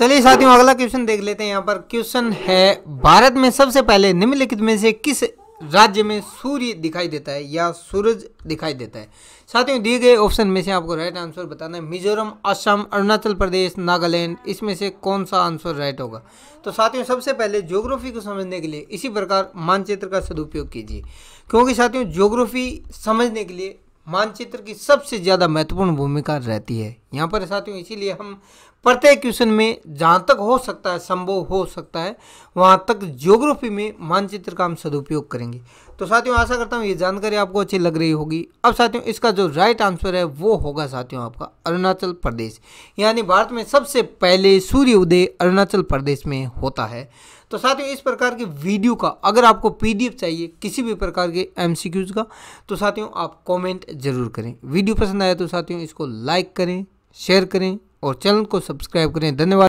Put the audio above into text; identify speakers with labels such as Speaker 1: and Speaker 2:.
Speaker 1: चलिए साथियों अगला क्वेश्चन देख लेते हैं यहाँ पर क्वेश्चन है भारत में सबसे पहले निम्नलिखित में से किस राज्य में सूर्य दिखाई देता है या सूरज दिखाई देता है साथियों दिए गए ऑप्शन में से आपको राइट आंसर बताना है मिजोरम असम अरुणाचल प्रदेश नागालैंड इसमें से कौन सा आंसर राइट होगा तो साथियों सबसे पहले ज्योग्राफी को समझने के लिए इसी प्रकार मानचित्र का सदुपयोग कीजिए क्योंकि साथियों ज्योग्राफी समझने के लिए मानचित्र की सबसे ज़्यादा महत्वपूर्ण भूमिका रहती है यहाँ पर साथियों इसीलिए हम प्रत्येक क्वेश्चन में जहाँ तक हो सकता है संभव हो सकता है वहाँ तक ज्योग्राफी में मानचित्र का हम सदुपयोग करेंगे तो साथियों आशा करता हूँ ये जानकारी आपको अच्छी लग रही होगी अब साथियों इसका जो राइट आंसर है वो होगा साथियों आपका अरुणाचल प्रदेश यानी भारत में सबसे पहले सूर्य उदय अरुणाचल प्रदेश में होता है तो साथियों इस प्रकार के वीडियो का अगर आपको पीडीएफ चाहिए किसी भी प्रकार के एमसीक्यूज का तो साथियों आप कमेंट ज़रूर करें वीडियो पसंद आया तो साथियों इसको लाइक करें शेयर करें और चैनल को सब्सक्राइब करें धन्यवाद